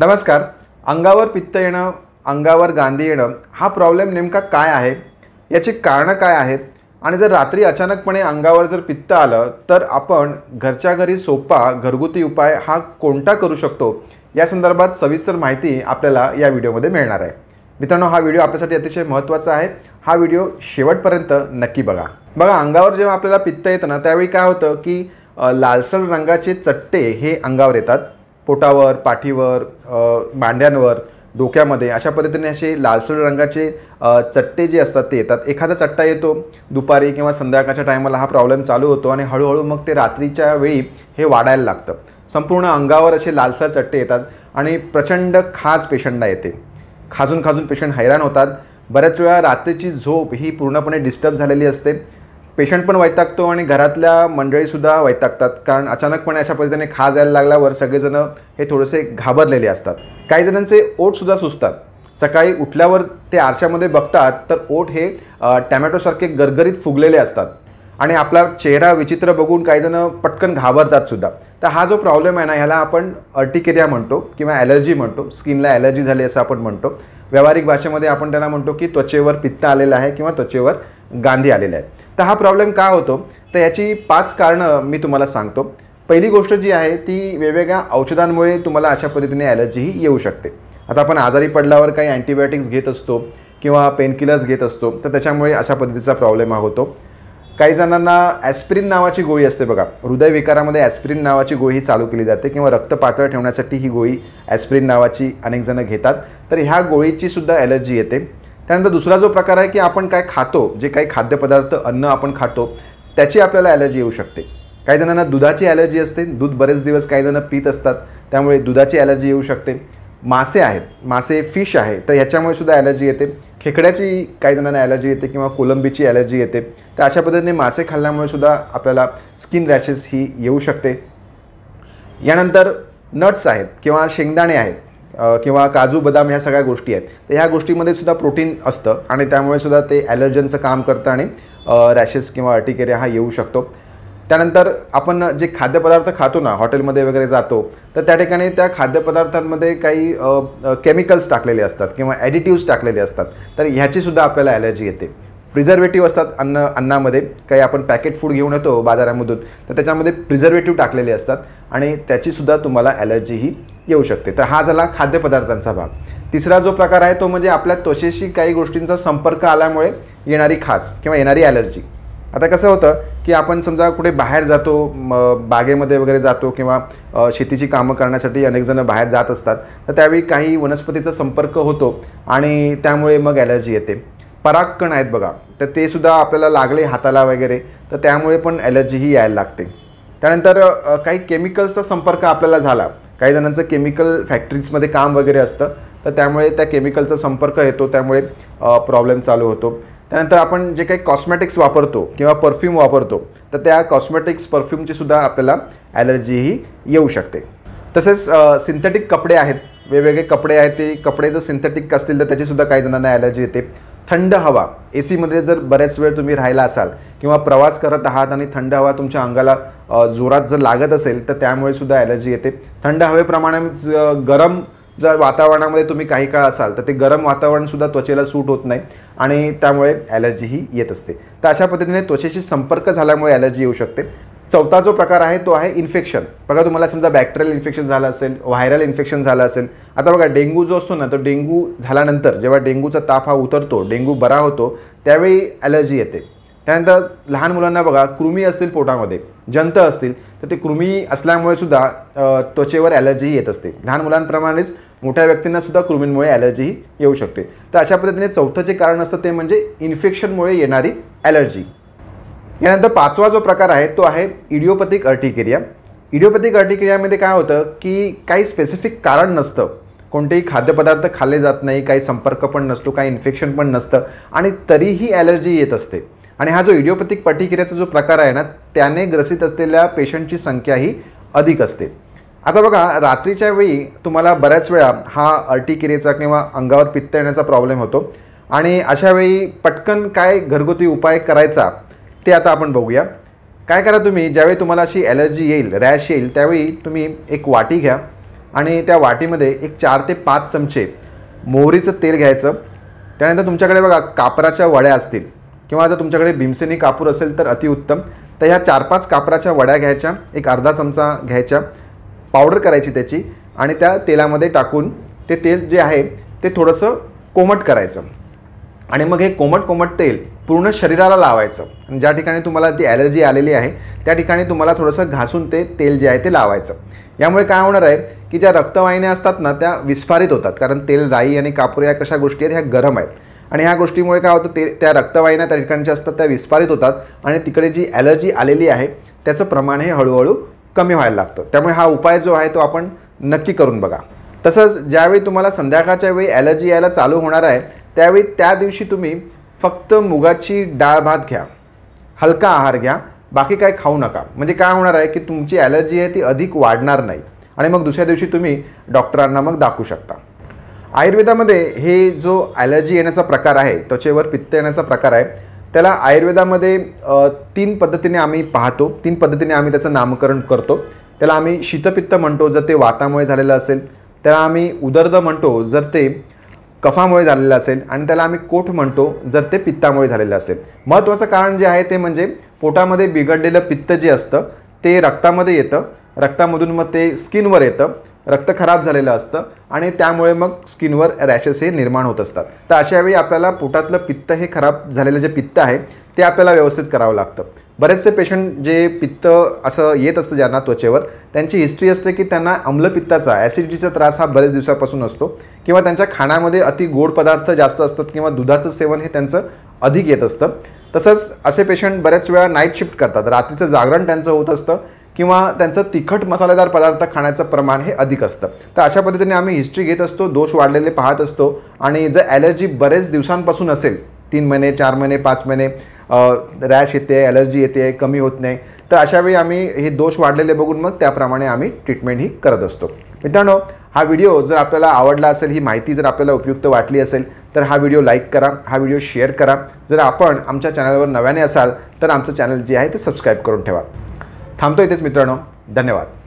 नमस्कार अंगावर पित्त येणं अंगावर गांधी येणं हा प्रॉब्लेम नेमका काय आहे याची कारणं काय आहेत आणि जर रात्री अचानकपणे अंगावर जर पित्त आलं तर आपण घरच्या घरी सोपा घरगुती उपाय हा कोणता करू शकतो या संदर्भात सविस्तर माहिती आपल्याला या व्हिडिओमध्ये मिळणार आहे मित्रांनो हा व्हिडिओ आपल्यासाठी अतिशय महत्त्वाचा आहे हा व्हिडिओ शेवटपर्यंत नक्की बघा बघा अंगावर जेव्हा आपल्याला पित्त येतं ना त्यावेळी काय होतं की लालसर रंगाचे चट्टे हे अंगावर येतात पोटावर पाठीवर मांड्यांवर डोक्यामध्ये अशा पद्धतीने असे लालसर रंगाचे चट्टे जे असतात ते येतात एखादा चट्टा येतो दुपारी किंवा संध्याकाळच्या टायमाला हा प्रॉब्लेम चालू होतो आणि हळूहळू मग ते रात्रीच्या वेळी हे वाढायला लागतं संपूर्ण अंगावर असे लालसर चट्टे येतात आणि प्रचंड खाज पेशंटला येते खाजून खाजून पेशंट हैराण होतात बऱ्याच वेळा रात्रीची झोप ही पूर्णपणे डिस्टर्ब झालेली असते पेशंट पण वैतागतो आणि घरातल्या मंडळीसुद्धा वैतागतात कारण अचानकपणे अशा पद्धतीने खाज यायला लागल्यावर सगळेजणं हे थोडेसे घाबरलेले असतात काही जणांचे ओटसुद्धा सुचतात सकाळी उठल्यावर ते आरशामध्ये बघतात तर ओठ हे टॅमॅटोसारखे गरगरीत फुगलेले असतात आणि आपला चेहरा विचित्र बघून काहीजणं पटकन घाबरतात सुद्धा तर हा जो प्रॉब्लेम आहे ना ह्याला आपण अर्टिकेरिया म्हणतो किंवा ॲलर्जी म्हणतो स्किनला ॲलर्जी झाली असं आपण म्हणतो व्यावहारिक भाषेमध्ये आपण त्यांना म्हणतो की त्वचेवर पित्त आलेलं आहे किंवा त्वचेवर गांधी आलेले आहेत तर हा प्रॉब्लेम का होतो तर याची पाच कारणं मी तुम्हाला सांगतो पहिली गोष्ट जी आहे ती वेगवेगळ्या औषधांमुळे तुम्हाला अशा पद्धतीने ॲलर्जीही येऊ शकते आता आपण आजारी पडल्यावर काही अँटीबायोटिक्स घेत असतो किंवा पेनकिलर्स घेत असतो तर त्याच्यामुळे अशा पद्धतीचा प्रॉब्लेम हा होतो काही जणांना ॲस्प्रिन नावाची गोळी असते बघा हृदयविकारामध्ये ॲस्प्रिन नावाची गोळी चालू केली जाते किंवा रक्त पातळ ठेवण्यासाठी ही गोळी ॲस्प्रिन नावाची अनेक जणं घेतात तर ह्या गोळीचीसुद्धा ॲलर्जी येते त्यानंतर दुसरा जो प्रकार आहे की आपण काय खातो जे काही खाद्यपदार्थ अन्न आपण खातो त्याची आपल्याला ॲलर्जी येऊ शकते काही जणांना दुधाची ॲलर्जी असते दूध बरेच दिवस काही जणं पित असतात त्यामुळे दुधाची ॲलर्जी येऊ शकते मासे आहेत मासे फिश आहे तर ह्याच्यामुळे सुद्धा ॲलर्जी येते खेकड्याची काही जणांना ॲलर्जी येते किंवा कोलंबीची ॲलर्जी येते तर अशा पद्धतीने मासे खाल्ल्यामुळे सुद्धा आपल्याला स्किन रॅशेस ही येऊ शकते यानंतर नट्स आहेत किंवा शेंगदाणे आहेत किंवा काजू बदाम ह्या सगळ्या गोष्टी आहेत तर ह्या गोष्टीमध्ये सुद्धा प्रोटीन असतं आणि त्यामुळे सुद्धा ते ॲलर्जनचं काम करतं आणि रॅशेस किंवा अर्टिकेरिया हा येऊ शकतो त्यानंतर आपण जे खाद्यपदार्थ खातो ना हॉटेलमध्ये वगैरे जातो तर त्या ठिकाणी त्या खाद्यपदार्थांमध्ये काही केमिकल्स टाकलेले असतात किंवा ॲडिटिव्स टाकलेले असतात तर ह्याचीसुद्धा आपल्याला ॲलर्जी येते प्रिझर्वेटिव्ह असतात अन्न अन्नामध्ये काही आपण पॅकेट फूड घेऊन येतो बाजारामधून तर त्याच्यामध्ये प्रिझर्वेटिव्ह टाकलेले असतात आणि त्याचीसुद्धा तुम्हाला ॲलर्जी ही येऊ शकते तर हा झाला खाद्यपदार्थांचा भाग तिसरा जो प्रकार आहे तो म्हणजे आपल्या त्वचेशी काही गोष्टींचा संपर्क आल्यामुळे येणारी खाज किंवा येणारी ॲलर्जी आता कसं होतं की आपण समजा कुठे बाहेर जातो बागेमध्ये वगैरे जातो किंवा शेतीची कामं करण्यासाठी अनेकजणं बाहेर जात असतात तर त्यावेळी काही वनस्पतीचा संपर्क होतो आणि त्यामुळे मग ॲलर्जी येते परागकण आहेत बघा तर ते सुद्धा आपल्याला लागले हाताला वगैरे तर त्यामुळे पण ॲलर्जीही यायला लागते त्यानंतर काही केमिकल्सचा संपर्क आपल्याला झाला काही जणांचं केमिकल फॅक्टरीजमध्ये काम वगैरे असतं तर त्यामुळे त्या केमिकलचा संपर्क येतो त्यामुळे प्रॉब्लेम चालू होतो त्यानंतर आपण जे काही कॉस्मेटिक्स वापरतो किंवा परफ्यूम वापरतो तर त्या कॉस्मेटिक्स परफ्यूमची सुद्धा आपल्याला ॲलर्जीही येऊ शकते तसेच सिंथेटिक कपडे आहेत वेगवेगळे कपडे आहेत ते कपडे जर सिंथेटिक असतील तर त्याचीसुद्धा काही जणांना ॲलर्जी येते थंड हवा ए सीमध्ये जर बऱ्याच वेळ तुम्ही राहिला असाल किंवा प्रवास करत आहात आणि थंड हवा तुमच्या अंगाला जोरात जर लागत असेल तर त्यामुळे सुद्धा ॲलर्जी येते थंड हवेप्रमाणे गरम जर वातावरणामध्ये तुम्ही काही काळ असाल तर ते गरम वातावरणसुद्धा त्वचेला सूट होत नाही आणि त्यामुळे ॲलर्जीही येत असते तर अशा पद्धतीने त्वचेशी संपर्क झाल्यामुळे ॲलर्जी येऊ शकते चौथा जो प्रकार आहे तो आहे इन्फेक्शन बघा तुम्हाला समजा बॅक्टेरियल इन्फेक्शन झालं असेल व्हायरल इन्फेक्शन झालं असेल आता बघा डेंगू जो असतो ना तो डेंगू झाल्यानंतर जेव्हा डेंग्यूचा ताप हा उतरतो डेंगू बरा होतो त्यावेळी ॲलर्जी येते त्यानंतर लहान मुलांना बघा कृमी असतील पोटामध्ये जंत असतील तर ते कृमी असल्यामुळे सुद्धा त्वचेवर ॲलर्जीही येत असते लहान मुलांप्रमाणेच मोठ्या व्यक्तींना सुद्धा कृमींमुळे ॲलर्जीही येऊ शकते तर अशा पद्धतीने चौथं जे कारण असतं ते म्हणजे इन्फेक्शनमुळे येणारी ॲलर्जी यानंतर पाचवा जो प्रकार आहे तो आहे इडिओपॅथिक अर्टिकेरिया इडिओपॅथिक अर्टिक्रियामध्ये काय होतं की काही स्पेसिफिक कारण नसतं कोणतेही खाद्यपदार्थ खाल्ले जात नाही काही संपर्क पण नसतो काही इन्फेक्शन पण नसतं आणि तरीही ॲलर्जी येत असते आणि हा जो इडिओपॅथिक प्रतिक्रियाचा जो प्रकार आहे ना त्याने ग्रसित असलेल्या पेशंटची संख्या ही अधिक असते आता बघा रात्रीच्या वेळी तुम्हाला बऱ्याच वेळा हा अर्टिकिरेचा किंवा अंगावर पित्त येण्याचा प्रॉब्लेम होतो आणि अशावेळी पटकन काय घरगुती उपाय करायचा ते आता आपण बघूया काय करा तुम्ही ज्यावेळी तुम्हाला अशी ॲलर्जी येईल रॅश येईल त्यावेळी तुम्ही एक वाटी घ्या आणि त्या वाटीमध्ये एक चार ते पाच चमचे मोहरीचं तेल घ्यायचं त्यानंतर तुमच्याकडे बघा कापराच्या वड्या असतील किंवा जर तुमच्याकडे भीमसेनी कापूर असेल तर अतिउत्तम तर ह्या चार पाच कापराच्या वड्या घ्यायच्या एक अर्धा चमचा घ्यायच्या पावडर करायची त्याची आणि त्या तेलामध्ये टाकून ते तेल जे आहे ते थोडंसं कोमट करायचं आणि मग हे कोमट कोमट तेल पूर्ण शरीराला लावायचं आणि ज्या ठिकाणी तुम्हाला ती ॲलर्जी आलेली आहे त्या ठिकाणी तुम्हाला थोडंसं घासून ते तेल जे आहे ते लावायचं यामुळे काय होणार आहे की ज्या रक्तवाहिन्या असतात ना त्या विस्फारित होतात कारण तेल राई आणि कापूर या कशा गोष्टी आहेत ह्या गरम आहेत आणि ह्या गोष्टीमुळे काय होतं ते त्या रक्तवाहिन्या त्या ठिकाणच्या असतात त्या विस्फारित होतात आणि तिकडे जी ॲलर्जी आलेली आहे त्याचं प्रमाण हे हळूहळू कमी व्हायला लागतं त्यामुळे हा उपाय जो आहे तो आपण नक्की करून बघा तसंच ज्यावेळी तुम्हाला संध्याकाळच्या वेळी ॲलर्जी यायला चालू होणार आहे त्यावेळी त्या दिवशी तुम्ही फक्त मुगाची डाळ भात घ्या हलका आहार घ्या बाकी काय खाऊ नका म्हणजे काय होणार आहे की तुमची ॲलर्जी आहे ती अधिक वाढणार नाही आणि मग दुसऱ्या दिवशी तुम्ही डॉक्टरांना मग दाखवू शकता आयुर्वेदामध्ये हे जो ॲलर्जी येण्याचा प्रकार आहे त्वचेवर पित्त येण्याचा प्रकार आहे त्याला आयुर्वेदामध्ये तीन पद्धतीने आम्ही पाहतो तीन पद्धतीने आम्ही त्याचं नामकरण करतो त्याला आम्ही शीतपित्त म्हणतो जर ते वातामुळे झालेलं असेल त्याला आम्ही उदर्द म्हणतो जर ते कफामुळे झालेलं असेल आणि त्याला आम्ही कोठ म्हणतो जर ते पित्तामुळे झालेलं असेल महत्त्वाचं कारण जे आहे ते म्हणजे पोटामध्ये बिघडलेलं पित्त जे असतं ते रक्तामध्ये येतं रक्तामधून मग ते स्किनवर येतं रक्त खराब झालेलं असतं आणि त्यामुळे मग स्किनवर रॅशेस हे निर्माण होत असतात तर अशावेळी आपल्याला पोटातलं पित्त हे खराब झालेलं जे पित्त आहे ते आपल्याला व्यवस्थित करावं लागतं बरेचसे पेशंट जे पित्त असं येत असतं ज्यांना त्वचेवर त्यांची हिस्ट्री असते की त्यांना अम्लपित्ताचा ॲसिडिटीचा त्रास हा बरेच दिवसापासून असतो किंवा त्यांच्या खाण्यामध्ये अति गोड पदार्थ जास्त असतात किंवा दुधाचं सेवन हे त्यांचं अधिक येत असतं तसंच असे पेशंट बऱ्याच वेळा नाईट शिफ्ट करतात रात्रीचं जागरण त्यांचं होत असतं किंवा त्यांचं तिखट मसालेदार पदार्थ खाण्याचं प्रमाण हे अधिक असतं तर अशा पद्धतीने आम्ही हिस्ट्री घेत असतो दोष वाढलेले पाहत असतो आणि जर ॲलर्जी बरेच दिवसांपासून असेल तीन महिने चार महिने पाच महिने रॅश येते ॲलर्जी येते कमी होत नाही तर अशावेळी आम्ही हे दोष वाढलेले बघून मग त्याप्रमाणे आम्ही ट्रीटमेंट ही करत असतो मित्रांनो हा व्हिडिओ जर आपल्याला आवडला असेल ही माहिती जर आपल्याला उपयुक्त वाटली असेल तर हा व्हिडिओ लाईक करा हा व्हिडिओ शेअर करा जर आपण आमच्या चॅनलवर नव्याने असाल तर आमचं चॅनल जे आहे ते सबस्क्राईब करून ठेवा थांबतो इथेच मित्रांनो धन्यवाद